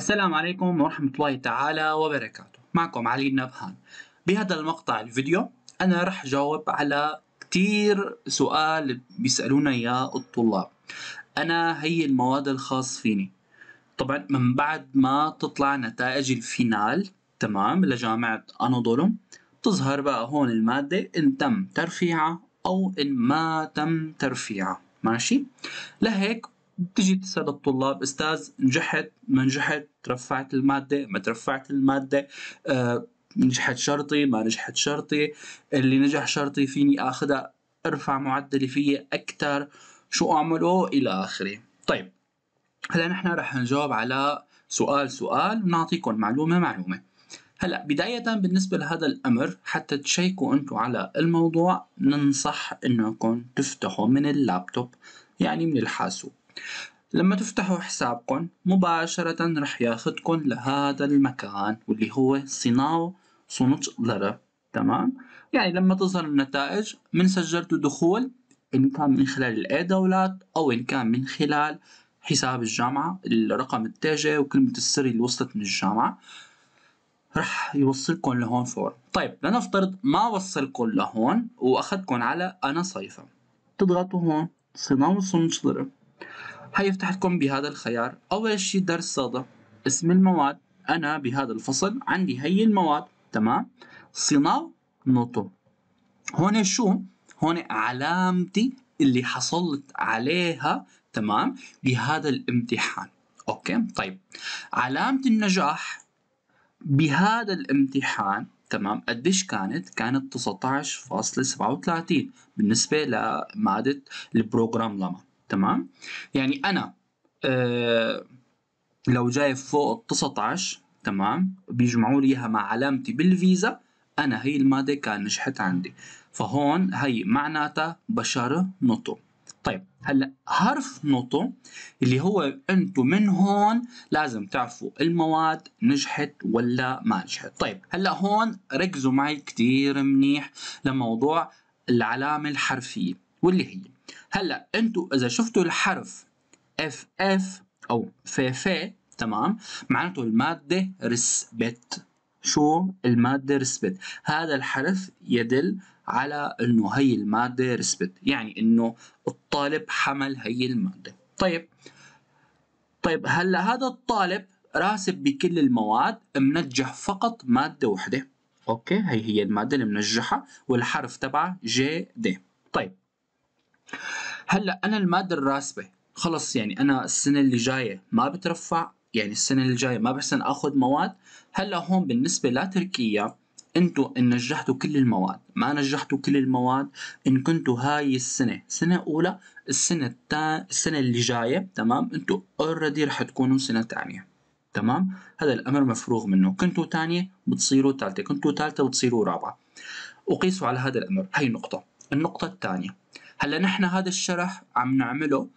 السلام عليكم ورحمة الله تعالى وبركاته معكم علي النبهان بهذا المقطع الفيديو أنا رح جاوب على كتير سؤال بيسألونا إياه الطلاب أنا هي المواد الخاص فيني طبعا من بعد ما تطلع نتائج الفينال تمام لجامعة أناضولم بتظهر بقى هون المادة إن تم ترفيعها أو إن ما تم ترفيعها ماشي لهيك بتجي تسأل الطلاب أستاذ نجحت ما نجحت ترفعت المادة ما ترفعت المادة أه نجحت شرطي ما نجحت شرطي اللي نجح شرطي فيني أخذها أرفع معدلي فيه أكثر شو أعمله إلى آخره طيب هلا نحن رح نجاوب على سؤال سؤال ونعطيكم معلومة معلومة هلا بداية بالنسبة لهذا الأمر حتى تشيكوا أنتم على الموضوع ننصح أنكم تفتحوا من اللابتوب يعني من الحاسوب لما تفتحوا حسابكم مباشرة رح ياخدكم لهذا المكان واللي هو صناو صنج لرا تمام يعني لما تظهر النتائج من سجلتوا دخول إن كان من خلال الأي دولات أو إن كان من خلال حساب الجامعة الرقم التاجي وكلمة السر اللي وصلت من الجامعة رح يوصلكم لهون فور طيب لنفترض ما وصلكم لهون وأخذكم على أنا صيفا تضغطوا هون صناو صنج لرا هيفتح لكم بهذا الخيار أول شيء درس صادة اسم المواد أنا بهذا الفصل عندي هي المواد تمام صناعة نوتو هون شو هون علامتي اللي حصلت عليها تمام بهذا الامتحان اوكي طيب علامة النجاح بهذا الامتحان تمام قديش كانت؟ كانت 19.37 بالنسبة لمادة البروجرام لما تمام يعني انا آه، لو جاي فوق ال 19 تمام بيجمعوا لي اياها مع علامتي بالفيزا انا هي الماده كان نجحت عندي فهون هي معناتها بشر نطو طيب هلا حرف نطو اللي هو انتم من هون لازم تعرفوا المواد نجحت ولا ما نجحت طيب هلا هون ركزوا معي كثير منيح لموضوع العلامه الحرفيه واللي هي هلا انتوا اذا شفتوا الحرف اف اف او في في تمام معناته الماده رسبت شو الماده رسبت هذا الحرف يدل على انه هي الماده رسبت يعني انه الطالب حمل هي الماده طيب طيب هلا هذا الطالب راسب بكل المواد منجح فقط ماده وحده اوكي هي هي الماده المنجحه والحرف تبعها جي دي طيب هلا انا الماده الراسبه خلص يعني انا السنه اللي جايه ما بترفع يعني السنه اللي جايه ما بحسن اخذ مواد هلا هون بالنسبه لتركيا انتوا ان نجحتوا كل المواد ما نجحتوا كل المواد ان كنتوا هاي السنه سنه اولى السنه التا... السنه اللي جايه تمام انتوا اوريدي رح تكونوا سنه ثانيه تمام هذا الامر مفروغ منه كنتوا ثانيه بتصيروا ثالثه كنتوا ثالثه بتصيروا رابعه وقيسوا على هذا الامر هي نقطه النقطه الثانيه هلا نحن هذا الشرح عم نعمله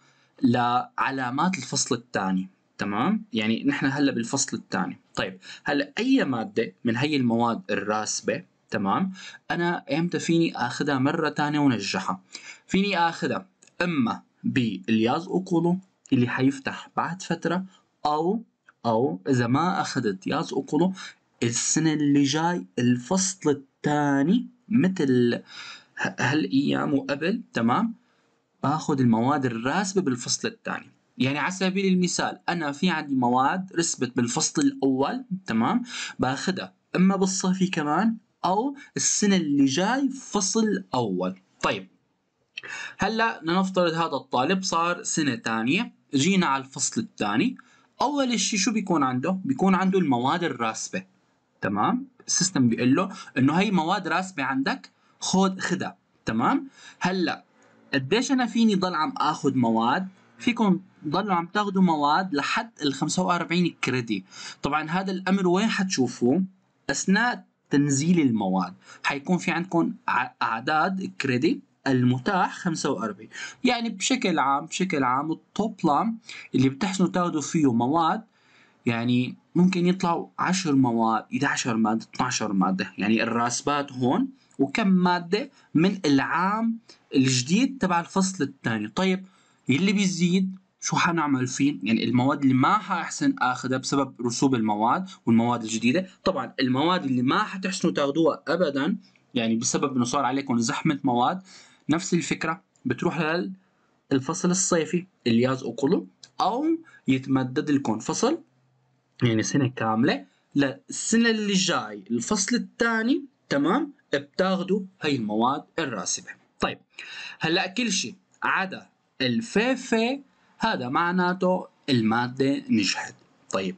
لعلامات الفصل الثاني تمام يعني نحن هلا بالفصل الثاني طيب هلا اي ماده من هي المواد الراسبه تمام انا امتى فيني اخذها مره ثانيه ونجحها فيني اخذها اما بالياز اقولو اللي حيفتح بعد فتره او او اذا ما اخذت ياز اقولو السنه اللي جاي الفصل الثاني مثل هالايام وقبل تمام باخذ المواد الراسبه بالفصل الثاني يعني على سبيل المثال انا في عندي مواد رسبت بالفصل الاول تمام باخذها اما بالصافي كمان او السنه اللي جاي فصل اول طيب هلا لنفترض هذا الطالب صار سنه ثانيه جينا على الفصل الثاني اول شيء شو بيكون عنده بيكون عنده المواد الراسبه تمام السيستم بيقول له انه هي مواد راسبه عندك خود خدها تمام هلا قديش انا فيني ضل عم اخذ مواد فيكم تضلوا عم تاخذوا مواد لحد ال 45 كريدي طبعا هذا الامر وين حتشوفوه اثناء تنزيل المواد حيكون في عندكم اعداد كريدي المتاح 45 يعني بشكل عام بشكل عام التوب لام اللي بتحسنوا تاخذوا فيه مواد يعني ممكن يطلعوا 10 مواد 11 ماده 12 ماده يعني الراسبات هون وكم ماده من العام الجديد تبع الفصل الثاني طيب يلي بيزيد شو حنعمل فيه يعني المواد اللي ما حاحسن اخذها بسبب رسوب المواد والمواد الجديده طبعا المواد اللي ما حتحسنوا تاخذوها ابدا يعني بسبب انه صار عليكم زحمه مواد نفس الفكره بتروح للفصل الصيفي اللي يازقوا كله او يتمدد لكم فصل يعني سنه كامله للسنه اللي جاي الفصل الثاني تمام بتاخذوا هي المواد الراسبه طيب هلا كل شيء عدا الفيفي هذا معناته الماده نجحت طيب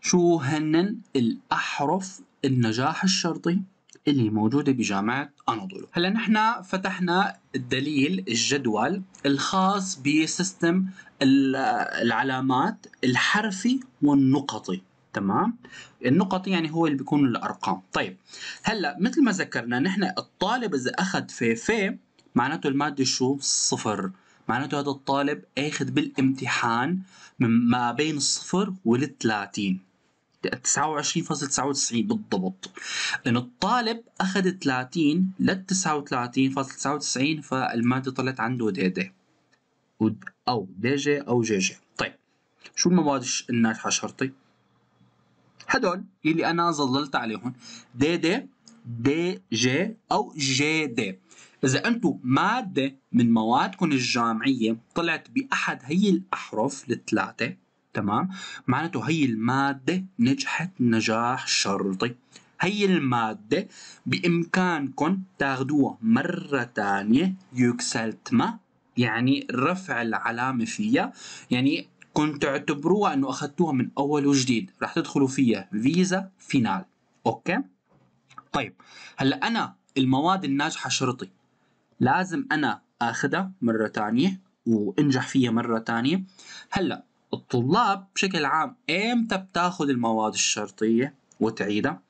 شو هنن الاحرف النجاح الشرطي اللي موجودة بجامعة أناضولو هلا نحن فتحنا الدليل الجدول الخاص بسيستم العلامات الحرفي والنقطي تمام النقط يعني هو اللي بيكونوا الارقام طيب هلا مثل ما ذكرنا نحن الطالب اذا اخذ في في معناته الماده شو صفر معناته هذا الطالب اخذ بالامتحان من ما بين الصفر وال 30 29.99 بالضبط ان الطالب اخذ 30 لل 39.99 فالماده طلعت عنده دي دي او دي جي او جي جي طيب شو المواد الناجحه شرطي هدول يلي انا ظللت عليهم دي دي دي جي او جي دي اذا انتم ماده من موادكم الجامعيه طلعت باحد هي الاحرف الثلاثه تمام معناته هي الماده نجحت نجاح شرطي هي المادة بإمكانكم تاخدوها مرة تانية ما يعني رفع العلامة فيها يعني كنت اعتبروها انه اخذتوها من اول وجديد رح تدخلوا فيها فيزا فينال اوكي طيب هلا انا المواد الناجحه شرطي لازم انا اخذها مره ثانيه وانجح فيها مره ثانيه هلا الطلاب بشكل عام امتى بتاخذ المواد الشرطيه وتعيدها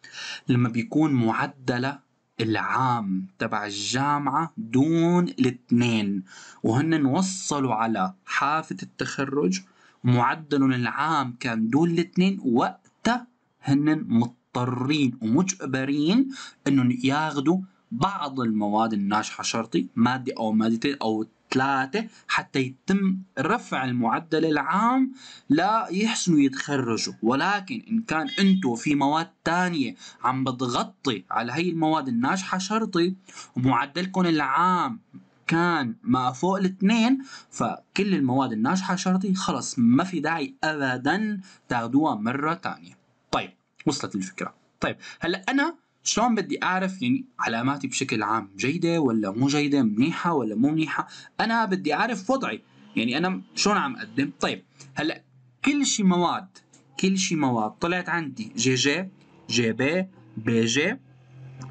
لما بيكون معدله العام تبع الجامعة دون الاثنين وهن وصلوا على حافة التخرج معدلهم العام كان دول الاثنين وقتها هن مضطرين ومجبرين انهم ياخذوا بعض المواد الناجحة شرطي مادة أو مادتين أو ثلاثة حتى يتم رفع المعدل العام لا يحسنوا يتخرجوا ولكن إن كان انتم في مواد تانية عم بتغطي على هي المواد الناجحة شرطي ومعدلكم العام كان ما فوق الاثنين فكل المواد الناجحة شرطي خلص ما في داعي أبدا تاخذوها مرة ثانيه. طيب وصلت الفكرة طيب هلا أنا شلون بدي اعرف يعني علاماتي بشكل عام جيده ولا مو جيده منيحه ولا مو منيحه انا بدي اعرف وضعي يعني انا شلون عم اقدم طيب هلا كل شيء مواد كل شيء مواد طلعت عندي جي جي جي بي بي جي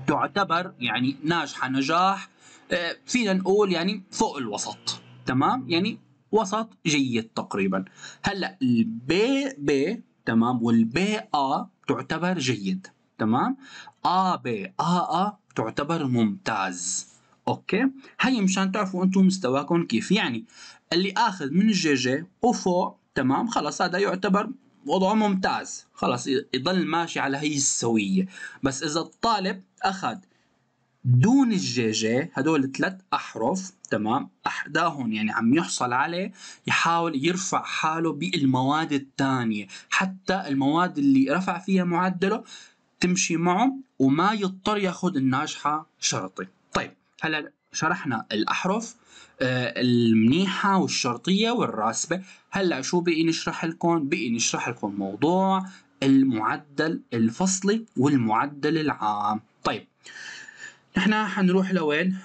تعتبر يعني ناجحه نجاح آه، فينا نقول يعني فوق الوسط تمام يعني وسط جيد تقريبا هلا البي بي تمام والبي ا تعتبر جيد تمام ا بي ا ا تعتبر ممتاز اوكي هي مشان تعرفوا انتم مستواكم كيف يعني اللي اخذ من الجي جي وفوق تمام خلص هذا يعتبر وضعه ممتاز خلص يضل ماشي على هي السوية بس إذا الطالب أخذ دون الجيجة هدول ثلاث أحرف تمام أحداهم يعني عم يحصل عليه يحاول يرفع حاله بالمواد الثانية حتى المواد اللي رفع فيها معدله تمشي معه وما يضطر ياخذ الناجحة شرطي طيب هلا شرحنا الأحرف آه، المنيحة والشرطية والراسبة هلا شو بقي نشرح لكم بقي نشرح لكم موضوع المعدل الفصلي والمعدل العام طيب احنا حنروح لوين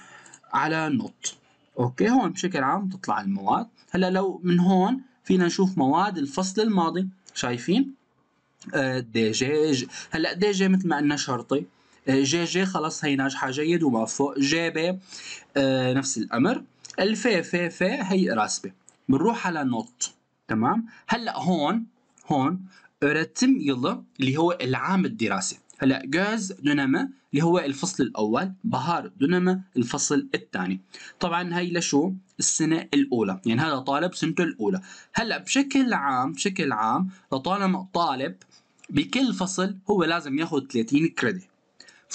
على نوت اوكي هون بشكل عام تطلع المواد هلا لو من هون فينا نشوف مواد الفصل الماضي شايفين دي آه، جي, هلا دي جي مثل ما قلنا شرطي جي آه، جي خلص هي ناجحه جيد وما فوق جي بي آه، نفس الامر الفي في في هي راسبه بنروح على نوت تمام هلا هون هون رتم يلا اللي هو العام الدراسي هلا جاز دونما اللي هو الفصل الاول بهار دونما الفصل الثاني طبعا هي لشو السنه الاولى يعني هذا طالب سنته الاولى هلا بشكل عام بشكل عام لطالما طالب بكل فصل هو لازم ياخذ 30 كريدت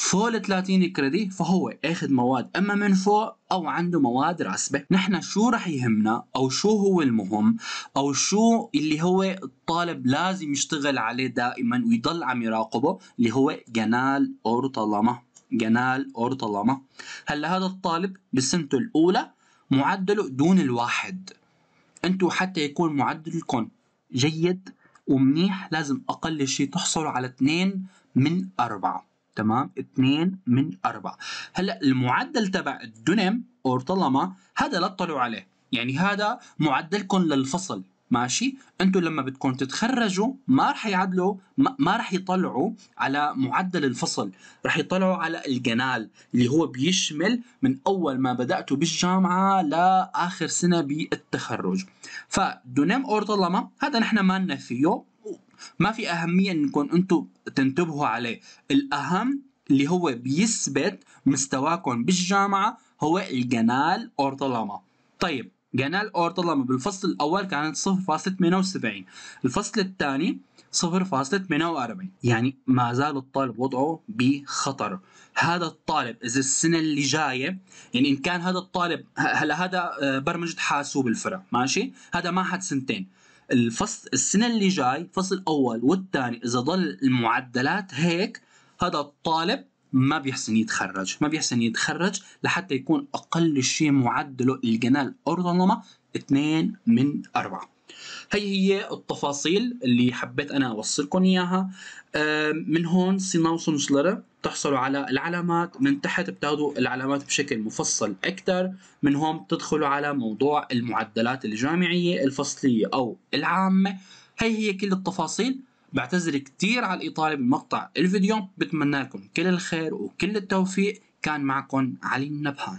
فوق ال 30 كريدي فهو اخذ مواد اما من فوق او عنده مواد راسبه نحن شو رح يهمنا او شو هو المهم او شو اللي هو الطالب لازم يشتغل عليه دائما ويضل عم يراقبه اللي هو جنال اورطلمه جنال اورطلمه هلا هذا الطالب بسنته الاولى معدله دون الواحد انتو حتى يكون معدلكم جيد ومنيح لازم اقل شيء تحصلوا على اثنين من اربعه تمام 2 من 4 هلا المعدل تبع الدنم اورطلما هذا لا تطلعوا عليه يعني هذا معدلكم للفصل ماشي انتم لما بدكم تتخرجوا ما رح يعدلوا ما رح يطلعوا على معدل الفصل رح يطلعوا على الجنال اللي هو بيشمل من اول ما بداتوا بالجامعه لاخر سنه بالتخرج فدونام اورطلما هذا نحن ما لنا فيه ما في اهميه انكم انتم تنتبهوا عليه الاهم اللي هو بيثبت مستواكم بالجامعه هو الجنال اورطلما طيب جنال اورطلما بالفصل الاول كانت 0.78 الفصل الثاني 0.48 يعني ما زال الطالب وضعه بخطر هذا الطالب اذا السنه اللي جايه يعني ان كان هذا الطالب هلا هذا آه، برمجه حاسوب الفرع ماشي هذا ما حد سنتين الفصل السنه اللي جاي فصل اول والثاني اذا ضل المعدلات هيك هذا الطالب ما بيحسن يتخرج ما بيحسن يتخرج لحتى يكون اقل شيء معدله الجنال اورتونوما 2 من 4 هي هي التفاصيل اللي حبيت انا اوصلكم اياها من هون صرنا نوصل نوصلها تحصلوا على العلامات من تحت بتاخذوا العلامات بشكل مفصل اكثر من هون بتدخلوا على موضوع المعدلات الجامعيه الفصليه او العامه هي هي كل التفاصيل بعتذر كثير على الاطاله بمقطع الفيديو بتمنى لكم كل الخير وكل التوفيق كان معكم علي النبهان